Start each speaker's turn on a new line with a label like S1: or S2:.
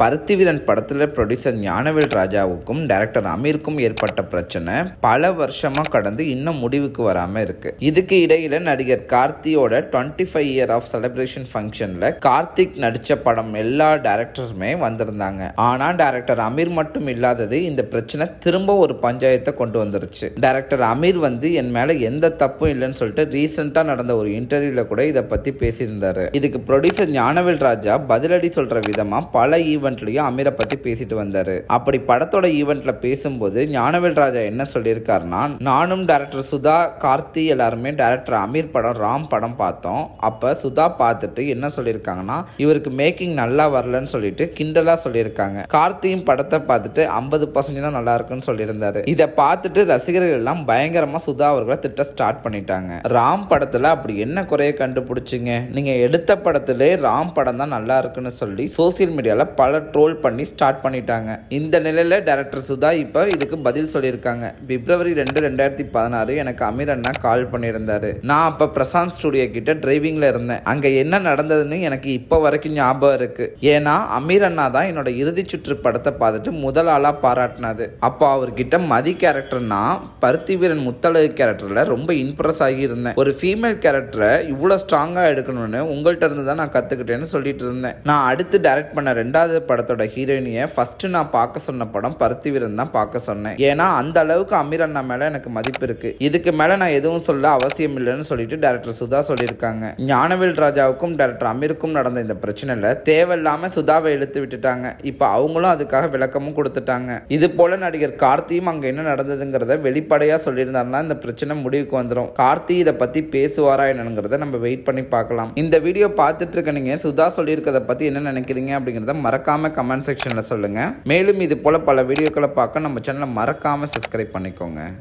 S1: பருத்திவீரன் படத்தில் ப்ரொடியூசர் ஞானவேல் ராஜாவுக்கும் டைரக்டர் அமீருக்கும் ஏற்பட்ட பிரச்சனை பல வருஷமாக கடந்து இன்னும் முடிவுக்கு வராமல் இருக்கு இதுக்கு இடையில நடிகர் கார்த்தியோட twenty five year of celebration ஃபங்க்ஷனில் கார்த்திக் நடித்த படம் எல்லா டேரக்டருமே வந்திருந்தாங்க ஆனால் டைரக்டர் அமீர் மட்டும் இல்லாதது இந்த பிரச்சனை திரும்ப ஒரு பஞ்சாயத்தை கொண்டு வந்துருச்சு டைரக்டர் அமீர் வந்து என் மேலே எந்த தப்பும் இல்லைன்னு சொல்லிட்டு ரீசெண்டாக நடந்த ஒரு இன்டர்வியூவில் கூட இதை பற்றி பேசியிருந்தாரு இதுக்கு ப்ரொடியூசர் ஞானவேல் ராஜா பதிலடி சொல்கிற விதமாக பல ஈவெண்ட் ஈவெண்ட்லையும் அமீரை பற்றி பேசிட்டு வந்தார் அப்படி படத்தோட ஈவெண்ட்டில் பேசும்போது ஞானவேல் ராஜா என்ன சொல்லியிருக்காருன்னா நானும் டேரக்டர் சுதா கார்த்தி எல்லாருமே டேரக்டர் அமீர் படம் ராம் படம் பார்த்தோம் அப்போ சுதா பார்த்துட்டு என்ன சொல்லியிருக்காங்கன்னா இவருக்கு மேக்கிங் நல்லா வரலன்னு சொல்லிட்டு கிண்டலாக சொல்லியிருக்காங்க கார்த்தியும் படத்தை பார்த்துட்டு ஐம்பது பர்சன்டேஜ் தான் நல்லா இருக்குன்னு சொல்லியிருந்தாரு இதை பார்த்துட்டு ரசிகர்கள் எல்லாம் பயங்கரமாக சுதா அவர்களை திட்ட ஸ்டார்ட் பண்ணிட்டாங்க ராம் படத்தில் அப்படி என்ன குறைய கண்டுபிடிச்சிங்க நீங்கள் எடுத்த படத்துல ராம் படம் தான் நல்லா இருக்குன்னு சொல்லி சோசியல் மீடியாவில் பல ட்ரோல் பண்ணி ஸ்டார்ட் பண்ணிட்டாங்க இந்த நிலையில் டேரக்டர் சுதா இப்போ இதுக்கு பதில் சொல்லியிருக்காங்க பிப்ரவரி ரெண்டு ரெண்டாயிரத்தி பதினாறு எனக்கு அமீர் அண்ணா கால் பண்ணியிருந்தாரு நான் அப்போ பிரசாந்த் ஸ்டுடியோ கிட்ட டிரைவிங்கில் இருந்தேன் அங்கே என்ன நடந்ததுன்னு எனக்கு இப்போ வரைக்கும் ஞாபகம் இருக்கு ஏன்னா அமீர் அண்ணா தான் என்னோட இறுதி சுற்று படத்தை பார்த்துட்டு முதல் ஆளாக பாராட்டினாது அப்போ அவர்கிட்ட மதி கேரக்டர்னா பருத்தி வீரன் முத்தழகு கேரக்டரில் ரொம்ப இம்ப்ரெஸ் ஆகியிருந்தேன் ஒரு ஃபீமேல் கேரக்டரை இவ்வளோ ஸ்ட்ராங்காக எடுக்கணும்னு உங்கள்கிட்ட இருந்து தான் நான் கற்றுக்கிட்டேன்னு சொல்லிட்டு இருந்தேன் நான் அடுத்து டைரக்ட் பண்ண ரெண்டாவது படத்தோட ஹீரோயினியை ஃபர்ஸ்ட் நான் பார்க்க சொன்ன படம் பருத்தி வீரன் தான் பார்க்க சொன்னேன் ஏன்னா அந்த அளவுக்கு அமீர் அண்ணா மேலே எனக்கு மதிப்பு இருக்குது இதுக்கு மேலே நான் எதுவும் சொல்ல அவசியம் இல்லைன்னு சொல்லிட்டு டேரக்டர் சுதா சொல்லியிருக்காங்க ஞானவேல் ராஜாவுக்கும் டேரக்டர் அமீருக்கும் நடந்த இந்த பிரச்சனையில் தேவையில்லாமல் சுதாவை இழுத்து விட்டுட்டாங்க இப்போ அவங்களும் அதுக்காக விளக்கமும் கொடுத்துட்டாங்க இது போல நடிகர் கார்த்தியும் அங்கே என்ன நடந்ததுங்கிறத வெளிப்படையாக சொல்லியிருந்தாருனா இந்த பிரச்சனை முடிவுக்கு வந்துடும் கார்த்தி இதை பற்றி பேசுவாரா என்னங்கிறத நம்ம வெயிட் பண்ணி பார்க்கலாம் இந்த வீடியோ பார்த்துட்டு இருக்க சுதா சொல்லியிருக்கிறத பற்றி என்ன நினைக்கிறீங்க அப்படிங்கிறத மறக்காம மறக்காம கமெண்ட் செக்ஷனில் சொல்லுங்க மேலும் இது போல பல வீடியோக்களை பார்க்க நம்ம சேனலை மறக்காமல் சப்ஸ்கிரைப் பண்ணிக்கோங்க